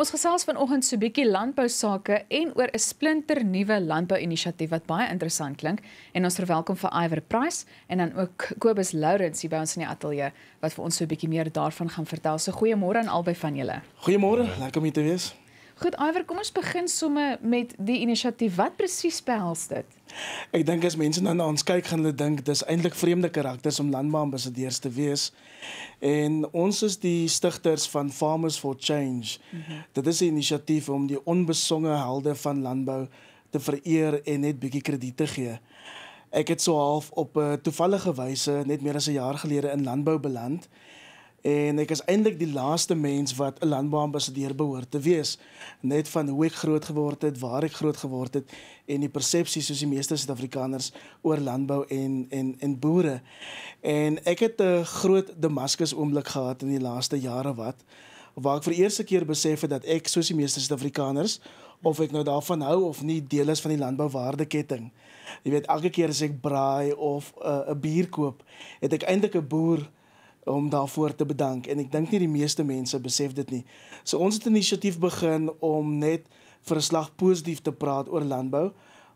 Ons gesels vanoggend so 'n bietjie landbou sake en oor 'n splinter nuwe landbou-inisiatief wat baie interessant klink en ons verwelkom vir Iver Price en dan ook Kobus Lourens hier by ons in die ateljee wat vir ons so 'n bietjie meer daarvan gaan vertel. So goeiemôre aan albei van julle. Goeiemôre, lekker om hier te wees. Goed, Iver, kom ons begin sommer met die inisiatief. Wat presies behels dit? Ek dink as mense dan nou aan ons kyk gaan hulle dink dis eintlik vreemde karakters om landbouambassadeurs te wees. En ons is die stigters van Farmers for Change. Mm -hmm. Dit is 'n inisiatief om die onbesonge helde van landbou te vereer en net bietjie krediet te gee. Ek het so half op 'n toevallige wyse net meer as 'n jaar gelede in landbou beland En ek is eintlik die laaste mens wat 'n landbouambassadeur behoort te wees, net van hoe ek groot geword het, waar ek groot geword het en die persepsie soos die meeste Suid-Afrikaners oor landbou en en en boere. En ek het 'n groot Damascus oomblik gehad in die laaste jare wat waar ek vir eerste keer besef het dat ek soos die meeste Suid-Afrikaners of ek nou daarvan hou of nie deel is van die landbouwaardeketting. Jy weet, elke keer as ek braai of eh, 'n uh, bier koop, het ek eintlik 'n boer om daarvoor te bedank en ek dink nie die meeste mense besef dit nie. So ons het 'n inisiatief begin om net vir 'n slag positief te praat oor landbou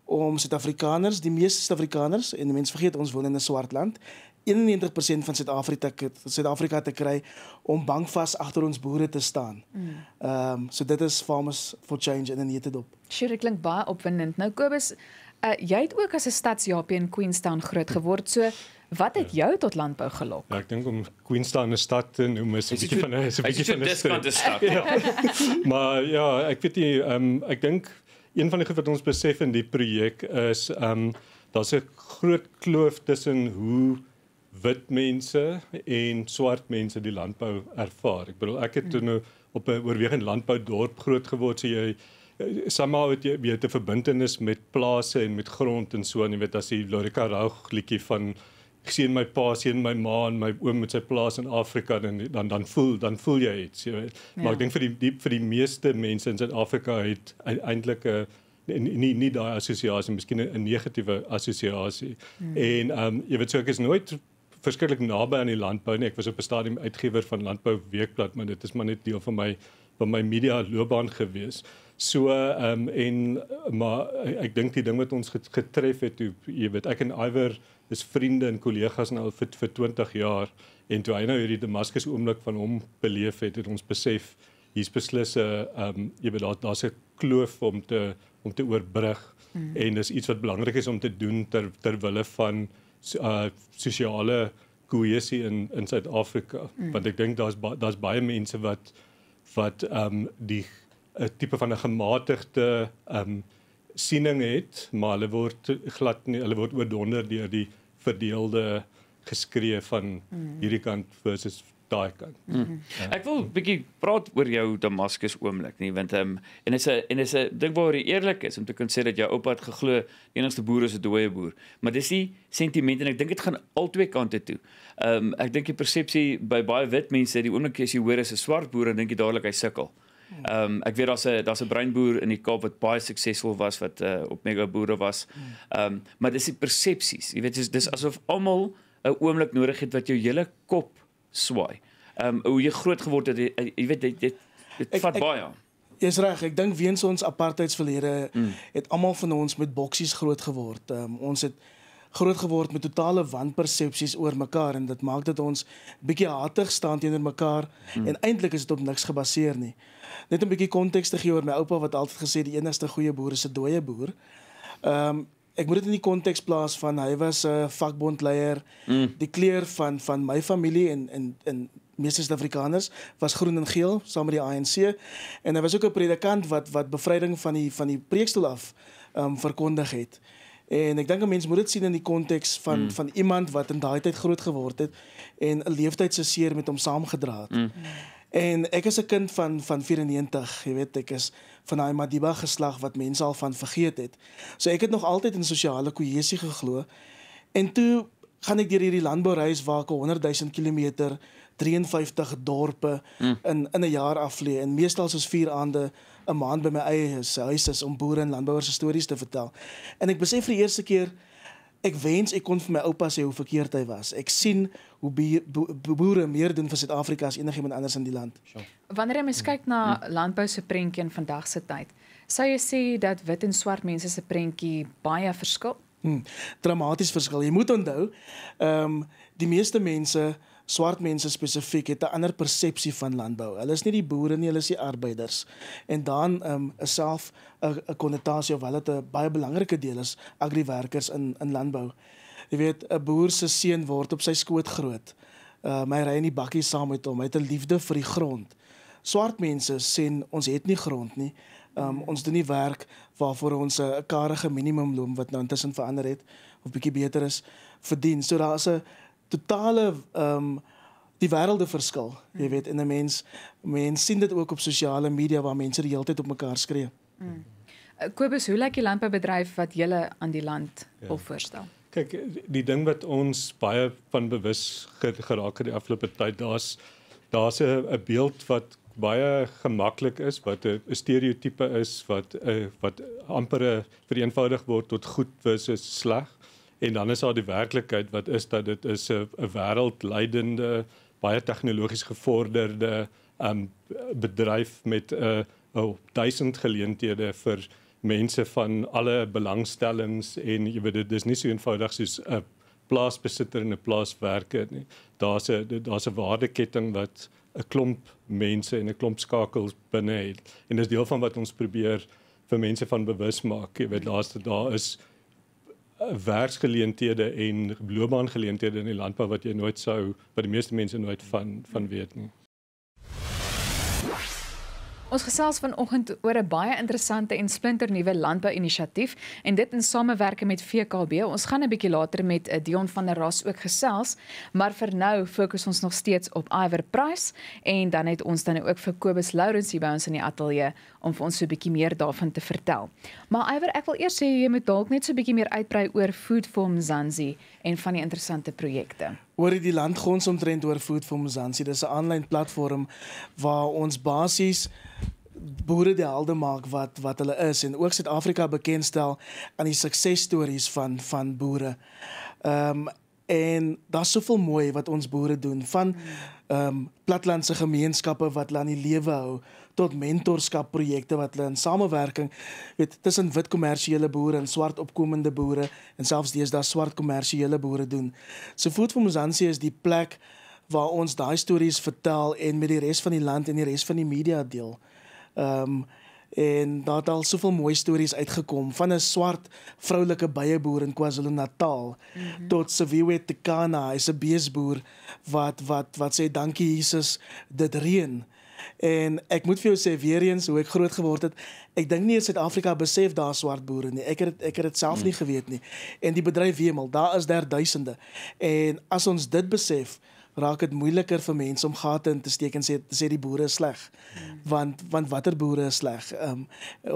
om Suid-Afrikaners, die meeste Suid-Afrikaners en mense vergeet ons woon in 'n swart land. 91% van Suid-Afrika Suid-Afrika te kry om bankvas agter ons boere te staan. Mm. Ehm mm. um, so dit is farmers for change in 'n netedop. Sure, dit klink baie opwindend. Nou Kobus, uh, jy het ook as 'n stadsjapie in Queenstown groot geword. So Wat het ja. jou tot landbou gelok? Ja, ek dink om Queenstown 'n stad te noem is 'n bietjie van 'n so 'n bietjie van 'n stad. ja. maar ja, ek weet nie, um, ek dink een van die goed wat ons besef in die projek is ehm um, daar's 'n groot kloof tussen hoe wit mense en swart mense die landbou ervaar. Ek bedoel ek het hmm. toe nou op 'n oorwegend landbou dorp groot geword, so jy eh, somehow het jy weet 'n verbintenis met plase en met grond en so en jy weet as jy Lorika Rauch liedjie van ek sien my pa sien my ma en my oom met sy plaas in Afrika dan dan dan voel dan voel jy iets jy weet maar ja. ek dink vir die, die vir die meeste mense in Suid-Afrika het e, eintlik 'n eh, nie nie daai assosiasie miskien 'n negatiewe assosiasie hmm. en ehm um, jy weet so ek is nooit verskriklik naby aan die landbou nie ek was op 'n stadium uitgewer van landbou weekblad maar dit is maar net deel van my van my media loopbaan gewees So ehm um, en maar ek, ek dink die ding wat ons getref het hoe jy weet ek en Iwer is vriende en kollegas nou vir vir 20 jaar en toe hy nou hierdie Damascus oomblik van hom beleef het het ons besef hier's beslis 'n ehm um, jy weet daar daar's 'n kloof om te om te oorbrug mm. en dis iets wat belangrik is om te doen ter ter wille van uh sosiale kohesie in in Suid-Afrika mm. want ek dink daar's ba, daar's baie mense wat wat ehm um, die 'n tipe van 'n gematigde ehm um, siening het, maar hulle word glad nie, hulle word oordonder deur die verdeelde geskree van mm. hierdie kant versus daai kant. Mm. Mm-hmm. Ja. Ek wil 'n bietjie praat oor jou Damaskus oomblik, nie want ehm um, en dit is 'n en dit is 'n ding waar jy eerlik is om te kan sê dat jou oupa het geglo die enigste boer is 'n dooie boer. Maar dis die sentiment en ek dink dit gaan albei kante toe. Ehm um, ek dink die persepsie by baie wit mense is die oomblik as jy hoor is 'n swart boer en dink jy dadelik hy sukkel. Ehm um, ek weet daar's 'n daar's 'n breinboer in die Kaap wat baie suksesvol was wat uh, op mega boere was. Ehm um, maar dis die persepsies. Jy weet dis dis asof almal 'n oomblik nodig het wat jou hele kop swaai. Ehm um, hoe jy groot geword het, eh, jy weet dit dit vat ek, baie. Dis reg, ek dink weens ons apartheidsverlede mm. het almal van ons met boksies groot geword. Ehm um, ons het groot geword met totale wanpersepsies oor mekaar en dit maak dat ons bietjie hatig staan teenoor mekaar hmm. en eintlik is dit op niks gebaseer nie. Net 'n bietjie konteks te gee oor my oupa wat altyd gesê die enigste goeie boer is 'n dooie boer. Ehm um, ek moet dit in die konteks plaas van hy was 'n vakbondleier. Hmm. Die kleur van van my familie en en en meeste Suid-Afrikaners was groen en geel saam met die ANC en hy was ook 'n predikant wat wat bevryding van die van die preekstoel af ehm um, verkondig het. En ek dink 'n mens moet dit sien in die konteks van mm. van iemand wat in daai tyd groot geword het en 'n leeftyd se seer met hom saamgedra het. Mm. En ek is 'n kind van van 94, jy weet, ek is van daai Madiba geslag wat mense al van vergeet het. So ek het nog altyd in sosiale kohesie geglo. En toe gaan ek deur hierdie landboureis waar ek 100 000 km 53 dorpe mm. in in 'n jaar aflê en meestal soos 4 aande 'n maand by my eie huis is om boere en landbouers stories te vertel. En ek besef vir die eerste keer ek wens ek kon vir my oupa sê hoe verkeerd hy was. Ek sien hoe boere, boere meer doen vir Suid-Afrika as enigiemand anders in die land. Sure. Wanneer jy mens mm. kyk na mm. landbou se prentjie in vandag se tyd, sou jy sê dat wit en swart mense se prentjie baie verskil? Hmm, dramaties verskil. Jy moet onthou, ehm um, die meeste mense swart mense spesifiek het 'n ander persepsie van landbou. Hulle is nie die boere nie, hulle is die arbeiders. En dan ehm um, self 'n 'n konnotasie of hulle het 'n baie belangrike deel is agriwerkers in in landbou. Jy weet, 'n boer se seun word op sy skoot groot. Ehm uh, hy ry in die bakkie saam met hom. Hy het 'n liefde vir die grond. Swart mense sê ons het nie grond nie. Ehm um, ons doen nie werk waarvoor ons 'n karige minimumloon wat nou intussen verander het of bietjie beter is verdien. So daar's 'n totale um, die wêrelde verskil. Mm. Jy weet, in 'n mens mens sien dit ook op sosiale media waar mense die hele tyd op mekaar skree. Mm. Eh, Kobus, hoe lyk die landboubedryf wat jy aan die land ja. wil ja. voorstel? Kyk, die ding wat ons baie van bewus geraak het die afgelope tyd, daar's daar's 'n beeld wat baie gemaklik is wat 'n stereotipe is wat 'n eh, wat amper vereenvoudig word tot goed versus sleg. En dan is daar die werklikheid wat is dat dit is 'n wêreldleidende baie tegnologies gevorderde um, bedryf met 'n uh, eh, oh, duisend geleenthede vir mense van alle belangstellings en jy weet dit is nie so eenvoudig soos 'n plaasbesitter en 'n plaaswerker nie. Daar's 'n daar's 'n waardeketting wat 'n klomp mense en 'n klomp skakels binne het. En dis deel van wat ons probeer vir mense van bewus maak. Jy weet daar's daar is, daar is werksgeleenthede en loopbaangeleenthede in die landbou wat jy nooit sou by die meeste mense nooit van van weet nie. Ons gesels vanoggend oor 'n baie interessante en splinternuwe landbou-inisiatief en dit in samewerking met VKB. Ons gaan 'n bietjie later met eh, Dion van der Ras ook gesels, maar vir nou fokus ons nog steeds op Iver Price en dan het ons dan ook vir Kobus Lourens hier by ons in die ateljee om vir ons so 'n bietjie meer daarvan te vertel. Maar Iver, ek wil eers sê jy moet dalk net so 'n bietjie meer uitbrei oor Food for Mzansi en van die interessante projekte. Oor die landgons omtrent oor Food for Mzansi, dis 'n aanlyn platform waar ons basies boere die helde maak wat wat hulle is en ook Suid-Afrika bekendstel aan die suksesstories van van boere. Ehm um, en daar's soveel mooi wat ons boere doen van hmm ehm um, platlandse gemeenskappe wat hulle aan die lewe hou tot mentorskap projekte wat hulle in samewerking weet tussen wit kommersiële boere en swart opkomende boere en selfs deesdae swart kommersiële boere doen. So voet vir Mosansie is die plek waar ons daai stories vertel en met die res van die land en die res van die media deel. Ehm um, en daar het al soveel mooi stories uitgekom van 'n swart vroulike beieboer in KwaZulu-Natal mm -hmm. tot Siviwe Tekana, hy's 'n beesboer wat wat wat sê dankie Jesus dit reën. En ek moet vir jou sê weer eens hoe ek groot geword het. Ek dink nie in Suid-Afrika besef daar swart boere nie. Ek het ek het dit self mm. nie geweet nie. En die bedryf Wemel, daar is daar duisende. En as ons dit besef, raak dit moeiliker vir mense om gate in te steek en sê sê die boere is sleg. Mm. Want want watter boere is sleg? Ehm um,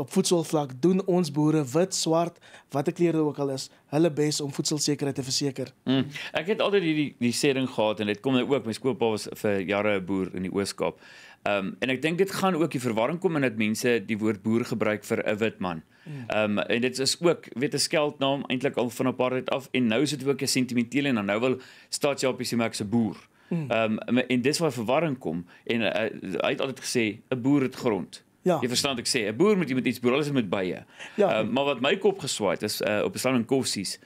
op voedselvlak doen ons boere wit, swart, watter kleure ook al is, hulle bes om voedselsekerheid te verseker. Mm. Ek het altyd hierdie die sering gehad en dit kom nou ook my skoopa was vir jare 'n boer in die Oos-Kaap. Ehm um, en ek dink dit gaan ook die verwarring kom in dat mense die woord boer gebruik vir 'n wit man. Hmm. Ehm um, en dit is ook weet 'n skeldnaam eintlik al van 'n paar tyd af en nou is dit ook 'n sentimenteel en nou wil staatsjapie sê maar ek's 'n boer. Hmm. Ehm um, en dis waar verwarring kom en uh, hy het altyd gesê 'n boer het grond. Ja. Jy verstaan wat ek sê, 'n boer moet jy met iets boer, alles met beie. Ja. Uh, maar wat my kop geswaai het is uh, op 'n slang en koffsies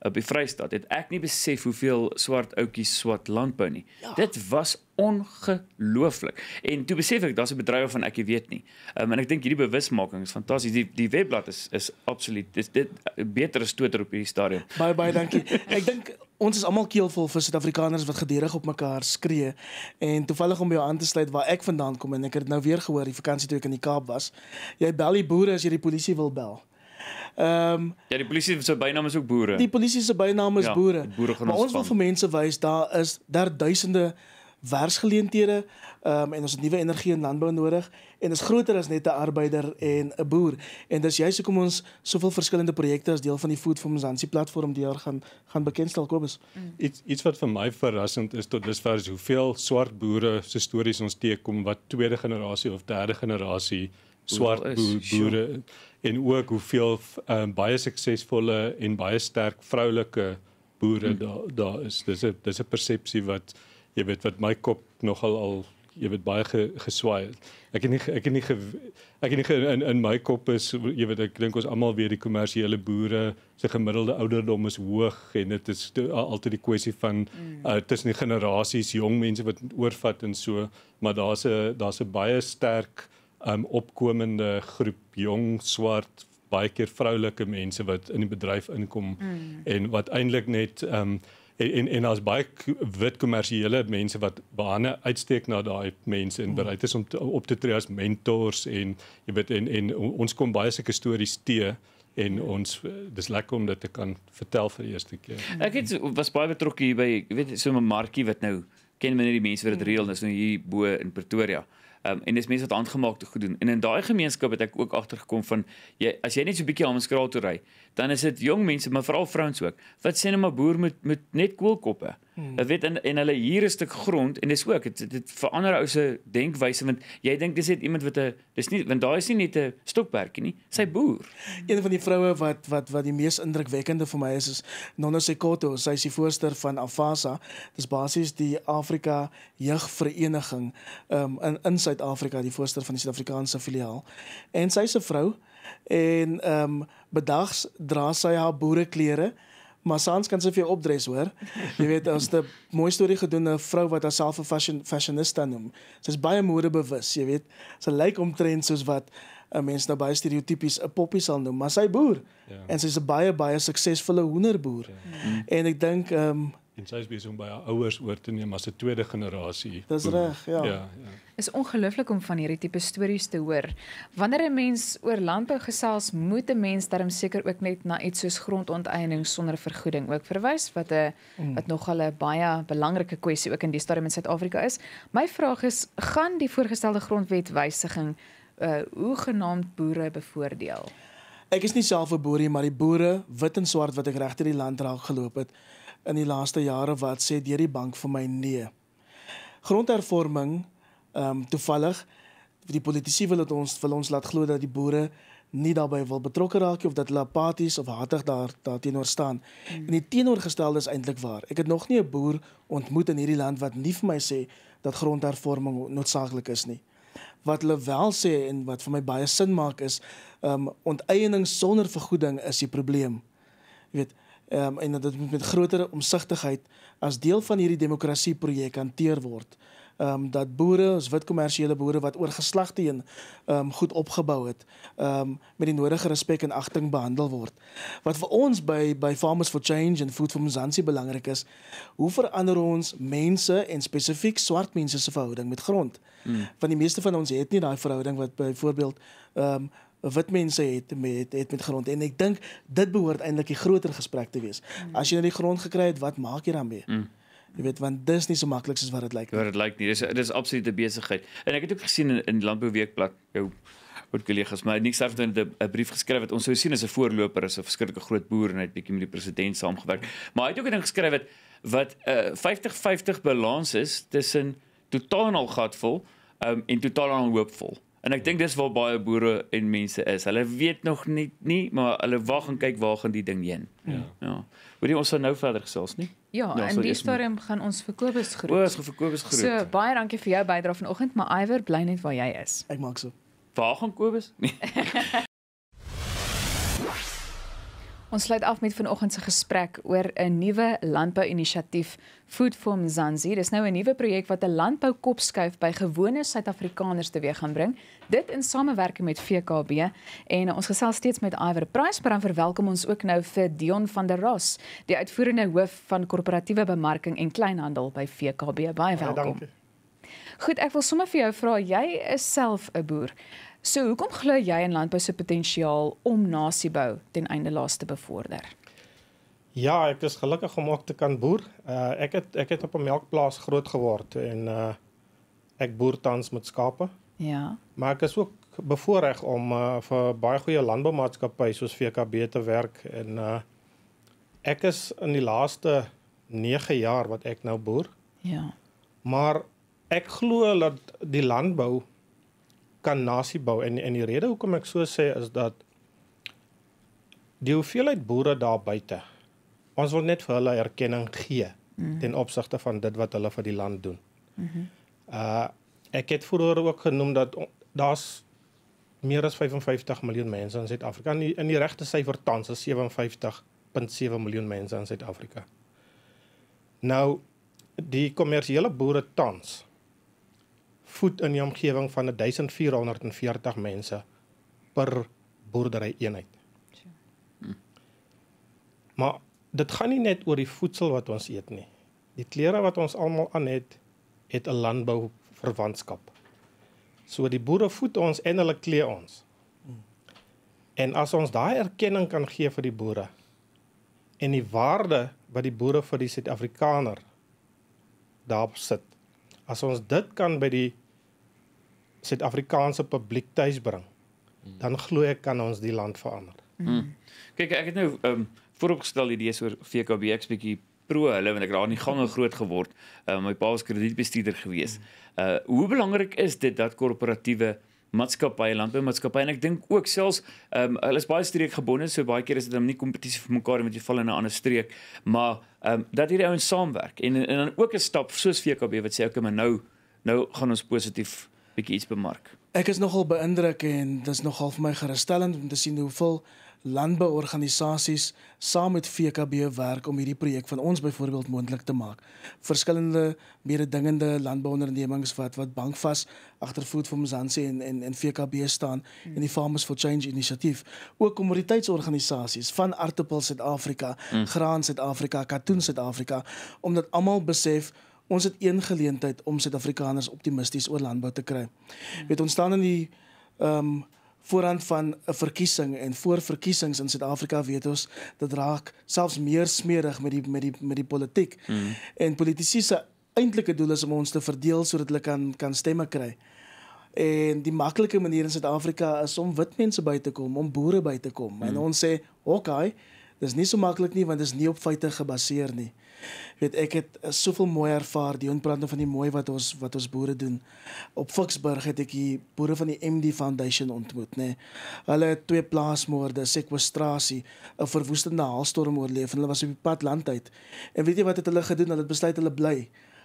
op die Vrystaat het ek nie besef hoeveel swart outjies swart landbou nie. Ja. Dit was ongelooflik. En toe besef ek daar's 'n bedrywe van ek weet nie. Um, en ek dink hierdie bewusmaking is fantasties. Die die webblad is is absoluut dis dit eh, beter as Twitter op hierdie stadium. Baie baie dankie. ek dink ons is almal keelvol vir Suid-Afrikaners wat gedurig op mekaar skree. En toevallig om by jou aan te sluit waar ek vandaan kom en ek het dit nou weer gehoor die vakansie toe ek in die Kaap was. Jy bel die boere as jy die polisie wil bel. Ehm um, Ja, die polisie se bynaam is ook boere. Die polisie se bynaam is ja, boere. boere maar ons wil vir mense wys daar is daar duisende werksgeleenthede ehm um, en ons het nuwe energie in landbou nodig en is groter as net 'n arbeider en 'n boer. En dis juist hoekom ons soveel verskillende projekte as deel van die Food for Mzansi platform deur gaan gaan bekendstel Kobus. Dit mm. iets wat vir my verrassend is tot dusver is hoeveel swart boere se stories ons teekom wat tweede generasie of derde generasie swart bo boere en ook hoeveel um, baie suksesvolle en baie sterk vroulike boere hmm. daar daar is. Dis 'n dis 'n persepsie wat jy weet wat my kop nogal al jy weet baie ge, geswaai. Ek het nie ek het nie ge, ek het nie ge, in in my kop is jy weet ek dink ons almal weet die kommersiële boere se gemiddelde ouderdom is hoog en dit is altyd die kwessie van mm. uh, tussen die generasies jong mense wat oorvat en so maar daar's 'n daar's 'n baie sterk uh um opkomende groep jong swart baie keer vroulike mense wat in die bedryf inkom mm. en wat eintlik net um en en, en as baie wit kommersiële mense wat behande uitsteek na daai mense en mm. bereid is om te, op te tree as mentors en jy weet en en ons kom baie sulke stories te en ons eh, dis lekker om dit te kan vertel vir die eerste keer. Mm. Ek het was baie betrokke hier by weet so 'n markie wat nou ken menne die mense wat dit mm. reël is nou hier bo in Pretoria. Ehm Um, en dis mense wat handgemaakte goed doen. En in daai gemeenskap het ek ook agtergekom van jy as jy net so 'n bietjie homskraal toe ry, dan is dit jong mense, maar veral vrouens ook, wat sê net nou maar boer met met net koelkoppe. Cool Dit hmm. weet en en hulle hier 'n stuk grond en dis ook dit, dit verander ou se denkwyse want jy dink dis net iemand wat 'n dis nie want daai is nie net 'n stokperdjie nie sy boer een van die vroue wat wat wat die mees indrukwekkende vir my is is Nonno Sekoto sy is die voorster van Afasa dis basies die Afrika jeugvereniging um, in in Suid-Afrika die voorster van die Suid-Afrikaanse filiaal en sy se vrou en ehm um, bedags dra sy haar boereklere Maar Sans kan sy vir opdres hoor. Jy weet ons het 'n mooi storie gedoen 'n vrou wat haarself 'n fashion fashionista noem. Sy's baie modebewus, jy weet. Sy lyk omtrent soos wat 'n mens nou baie stereotypies 'n poppie sal noem, maar sy boer. Yeah. Ja. En sy's 'n baie baie suksesvolle hoenderboer. Yeah. Ja. Mm. En ek dink ehm um, en sy is besig om by haar ouers oor te neem as 'n tweede generasie. Dis reg, ja. Ja, ja. Is ongelooflik om van hierdie tipe stories te hoor. Wanneer 'n mens oor landbou gesels, moet 'n mens darm seker ook net na iets soos grondonteiening sonder vergoeding ook verwys wat 'n mm. wat nogal 'n baie belangrike kwessie ook in die stadium in Suid-Afrika is. My vraag is, gaan die voorgestelde grondwetwysiging uh eh, hoe genaamd boere bevoordeel? Ek is nie self 'n boerie maar die boere wit en swart wat ek regte die land raak geloop het in die laaste jare wat sê deur die bank vir my nee. Grondhervorming ehm um, toevallig die politici wil dat ons wil ons laat glo dat die boere nie daarbey wil betrokke raak of dat hulle apaties of hatig daar daarteenoor staan. Hmm. En die teenoorgestelde is eintlik waar. Ek het nog nie 'n boer ontmoet in hierdie land wat nie vir my sê dat grondhervorming noodsaaklik is nie. Wat hulle wel sê en wat vir my baie sin maak is, ehm um, onteiening sonder vergoeding is die probleem. Jy weet, um, en dat dit met, met groter omsigtigheid as deel van hierdie demokrasie projek hanteer word ehm um, dat boere, ons wit kommersiële boere wat oor geslagte heen ehm um, goed opgebou het, ehm um, met die nodige respek en agting behandel word. Wat vir ons by by Farmers for Change en Food for Mzansi belangrik is, hoe verander ons mense en spesifiek swart mense se verhouding met grond? Hmm. Want die meeste van ons het nie daai verhouding wat byvoorbeeld ehm um, wat mense het met het met grond en ek dink dit behoort eintlik 'n groter gesprek te wees. Mm. As jy nou die grond gekry het, wat maak jy daarmee? Mm. Jy weet want dis nie so maklik soos wat dit lyk nie. Wat dit lyk nie. Dis dis absolute besigheid. En ek het ook gesien in in landbouweekblad jou wat kollegas my niks af doen 'n brief geskryf wat ons sou sien as 'n voorloper is 'n verskriklike groot boer en hy het bietjie met die president saamgewerk. Maar hy het ook 'n ding geskryf wat wat 'n uh, 50-50 balans is tussen totaal en al gatvol um, en totaal en al hoopvol. En ek dink dis waar baie boere en mense is. Hulle weet nog net nie, maar hulle wag en kyk waar gaan die ding heen. Ja. Ja. Weet jy ons sal nou verder gesels nie? Ja, nou, in die storie gaan ons verkopers groet. O, ons verkopers groet. So baie dankie vir jou bydrae vanoggend, maar Iwer bly net waar jy is. Ek maak so. Waar gaan Kobus? Nee. Ons sluit af met vanoggend se gesprek oor 'n nuwe landbou-inisiatief, Food for Mzansi. Dis nou 'n nuwe projek wat 'n landboukopskuif by gewone Suid-Afrikaners teweeg gaan bring, dit in samewerking met VKB. En ons gesels steeds met Iver Price, maar dan verwelkom ons ook nou vir Dion van der Ross, die uitvoerende hoof van korporatiewe bemarking en kleinhandel by VKB. Baie welkom. Ja, dankie. Goed, ek wil sommer vir jou vra, jy is self 'n boer. So hoekom glo jy in landbou se potensiaal om nasiebou ten einde laas te bevorder? Ja, ek is gelukkig om ook te kan boer. Uh ek het ek het op 'n melkplaas groot geword en uh ek boer tans met skape. Ja. Maar ek is ook bevoorreg om uh vir baie goeie landboumaatskappye soos VKB te werk en uh ek is in die laaste 9 jaar wat ek nou boer. Ja. Maar ek glo dat die landbou kan nasie bou en en die rede hoekom ek so sê is dat die hoeveelheid boere daar buite ons wil net vir hulle erkenning gee mm. ten opsigte van dit wat hulle vir die land doen. Mm -hmm. Uh ek het vroeër ook genoem dat daar's meer as 55 miljoen mense in Suid-Afrika. In die, die regte syfer tans is 57.7 miljoen mense in Suid-Afrika. Nou die kommersiële boere tans voed in die omgewing van 1440 mense per boerdery eenheid. Hm. Maar dit gaan nie net oor die voedsel wat ons eet nie. Die klere wat ons almal aan het, het 'n landbouverwantskap. So die boere voed ons en hulle klee ons. En as ons daai erkenning kan gee vir die boere en die waarde wat die boere vir die Suid-Afrikaner daar sit. As ons dit kan by die Suid-Afrikaanse publiek tuis bring, dan glo ek kan ons die land verander. Hmm. Kyk, ek het nou ehm um, vooropgestel idees oor VKB ek's bietjie pro hulle want ek raak nie gange groot geword. Uh, my pa was kredietbestuurder gewees. Uh hoe belangrik is dit dat korporatiewe maatskappye landboumaatskappye en ek dink ook selfs ehm um, hulle is baie streekgebonde so baie keer is dit dan nie kompetisie vir mekaar met jy val in 'n ander streek, maar ehm um, dat hierdie ouens saamwerk en en dan ook 'n stap soos VKB wat sê ek okay, maar nou nou gaan ons positief bietjie iets bemark. Ek is nogal beïndruk en dit is nogal vir my gerusstellend om te sien hoeveel landbeorganisasies saam met VKB werk om hierdie projek van ons byvoorbeeld moontlik te maak. Verskillende mededingende landbouondernemings wat wat bankvas agter voet van Mzansi en en en VKB staan hmm. en die Farmers for Change inisiatief, ook kommoditeitsorganisasies van Artappel Suid-Afrika, hmm. Graan Suid-Afrika, Katoen Suid-Afrika, omdat almal besef ons het een geleentheid om Suid-Afrikaners optimisties oor landbou te kry. Jy hmm. weet ons staan in die ehm um, voorhand van 'n verkiesing en voor verkiesings in Suid-Afrika weet ons dit raak selfs meer smeerig met die met die met die politiek. Mm. En politici se eintlike doel is om ons te verdeel sodat hulle kan kan stemme kry. En die maklike manier in Suid-Afrika is om wit mense by te kom, om boere by te kom. Mm. En hmm. ons sê, "Oké, okay, dis nie so maklik nie want dit is nie op feite gebaseer nie." Mm weet ek het eh, soveel mooi ervaar die ontplanting van die mooi wat ons wat ons boere doen. Op Ficksburg het ek die boere van die MD Foundation ontmoet, nê. Nee. Hulle het twee plaasmoorde, sekwestrasie, 'n verwoestende haalstorm oorleef en hulle was op die pad land uit. En weet jy wat het hulle gedoen? Hulle het besluit hulle bly.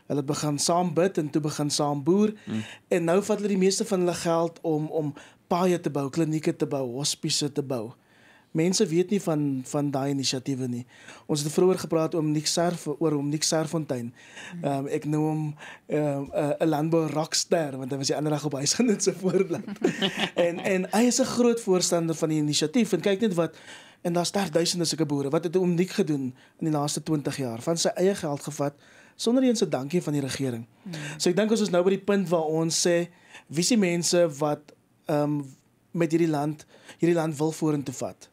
Hulle het begin saam bid en toe begin saam boer mm. en nou vat hulle die meeste van hulle geld om om paaie te bou, klinieke te bou, hospise te bou mense weet nie van van daai inisiatiewe nie. Ons het vroeër gepraat oor Nick Serf oor hom Nick Serfontein. Ehm um, ek noem hom ehm um, eh, 'n landbou rockster want hy was die ander dag op huis genoem so voorblad. en en hy is 'n groot voorstander van die inisiatief en kyk net wat en daar's ster duisende sulke boere wat het hom Nick gedoen in die laaste 20 jaar van sy eie geld gevat sonder eens 'n dankie van die regering. Hmm. So ek dink ons is nou by die punt waar ons sê wie is die mense wat ehm um, met hierdie land hierdie land wil vorentoe vat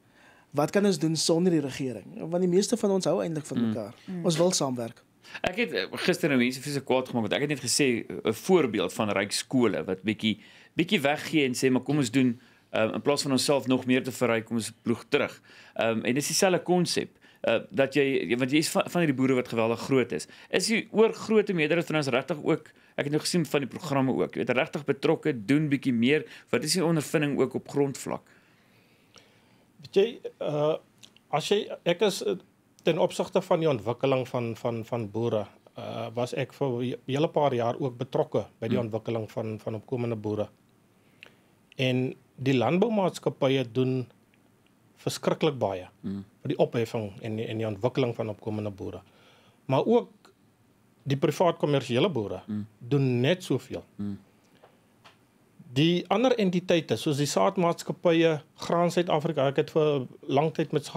wat kan ons doen sonder die regering? Want die meeste van ons hou eintlik van mm. mekaar. Mm. Mm. Ons wil saamwerk. Ek het eh, gister nou mense vir se kwaad gemaak want ek het net gesê eh, 'n voorbeeld van ryk skole wat bietjie bietjie weggee en sê maar kom ons doen um, in plaas van onsself nog meer te verryk kom ons ploeg terug. Ehm um, en dis dieselfde konsep uh dat jy want jy is van, van die boere wat geweldig groot is. Is jy oor groot meerderheid van ons regtig ook ek het nou gesien van die programme ook. Jy weet regtig betrokke doen bietjie meer. Wat is die ondervinding ook op grondvlak? weet jy uh as jy ek is eh, ten opsigte van die ontwikkeling van van van boere uh was ek vir 'n hele paar jaar ook betrokke by die hmm. ontwikkeling van van opkomende boere. En die landboumaatskappye doen verskriklik baie hmm. vir die opheffing en en die ontwikkeling van opkomende boere. Maar ook die privaat kommersiële boere hmm. doen net soveel. Mm die ander entiteite soos die saadmaatskappye Graan Suid-Afrika ek het vir lank tyd met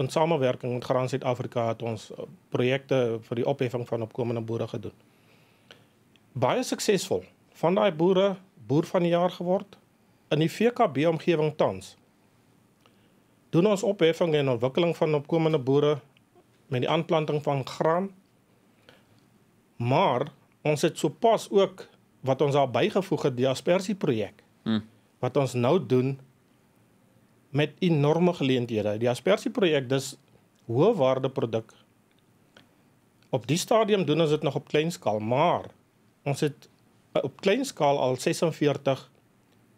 in samewerking met Graan Suid-Afrika het ons eh, projekte vir die opheffing van opkomende boere gedoen. Baie suksesvol. Van daai boere boer van die jaar geword in die VKB omgewing tans. Doen ons opheffing en ontwikkeling van opkomende boere met die aanplanting van graan. Maar ons het sopas ook wat ons al bygevoeg het die aspersie projek. Hmm. Wat ons nou doen met enorme geleenthede. Die aspersie projek dis hoë waarde produk. Op die stadium doen ons dit nog op klein skaal, maar ons het op klein skaal al 46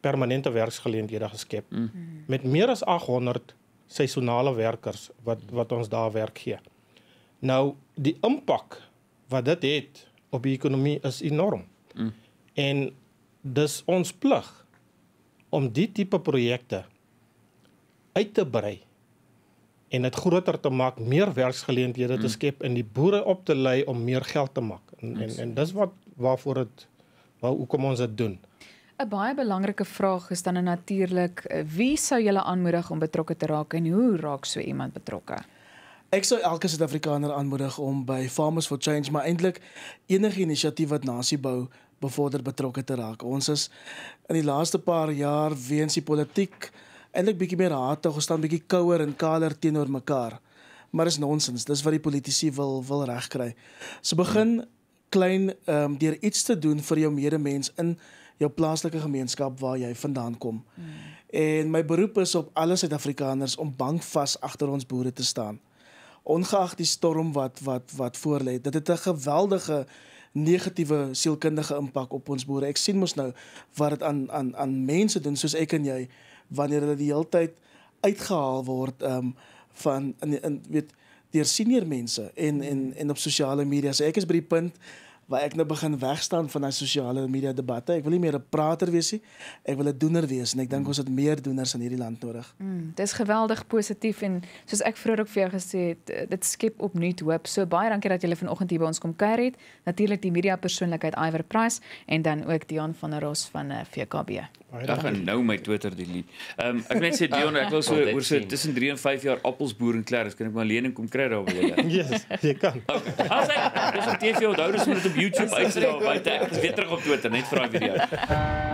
permanente werksgeleenthede geskep hmm. met meer as 800 seisonale werkers wat wat ons daar werk gee. Nou die impak wat dit het op die ekonomie is enorm. Hmm. En dis ons plig om die tipe projekte uit te brei en dit groter te maak, meer werksgeleenthede te mm. skep en die boere op te lei om meer geld te maak. En en, en dis wat waarvoor dit waar hoekom ons dit doen. 'n Baie belangrike vraag is dan natuurlik wie sou julle aanmoedig om betrokke te raak en hoe raak so iemand betrokke? Ek sou elke Suid-Afrikaner aanmoedig om by Farmers for Change maar eintlik enige inisiatief wat nasie bou bevorder betrokke te raak. Ons is in die laaste paar jaar weens die politiek eintlik bietjie meer hartig, ons staan bietjie kouer en kaler teenoor mekaar. Maar is nonsens, dis wat die politici wil wil regkry. So begin klein ehm um, deur iets te doen vir jou medemens in jou plaaslike gemeenskap waar jy vandaan kom. Hmm. En my beroep is op alle Suid-Afrikaners om bankvas agter ons boere te staan ongeag die storm wat wat wat voor lê. Dit het 'n geweldige negatiewe sielkundige impak op ons boere. Ek sien mos nou wat dit aan aan aan mense doen soos ek en jy wanneer hulle die hele tyd uitgehaal word um van in, in weet deur senior mense en en en op sosiale media. So ek is by die punt waar ek nou begin wegstaan van daai sosiale media debatte. Ek wil nie meer 'n prater wees nie. Ek wil 'n doener wees en ek dink mm. ons het meer doeners in hierdie land nodig. Mm, dit is geweldig positief en soos ek vroeër ook vir jou gesê het, eh, dit skep opnuut hoop. So baie dankie dat jy vanoggend hier by ons kom kuier het. Natuurlik die media persoonlikheid Iver Price en dan ook Dion van der Ros van eh, VKB. Ag en nou my Twitter delete. Ehm um, ek net sê Dion ek wil so oh, oor so tussen 3 en 5 jaar appelsboer en klere, kan ek my lening kom kry daar by julle? Yes, jy kan. Okay. As ek dis 'n TV onthou dis moet 'n YouTube uitstel by daai weer terug op Twitter net vir daai video.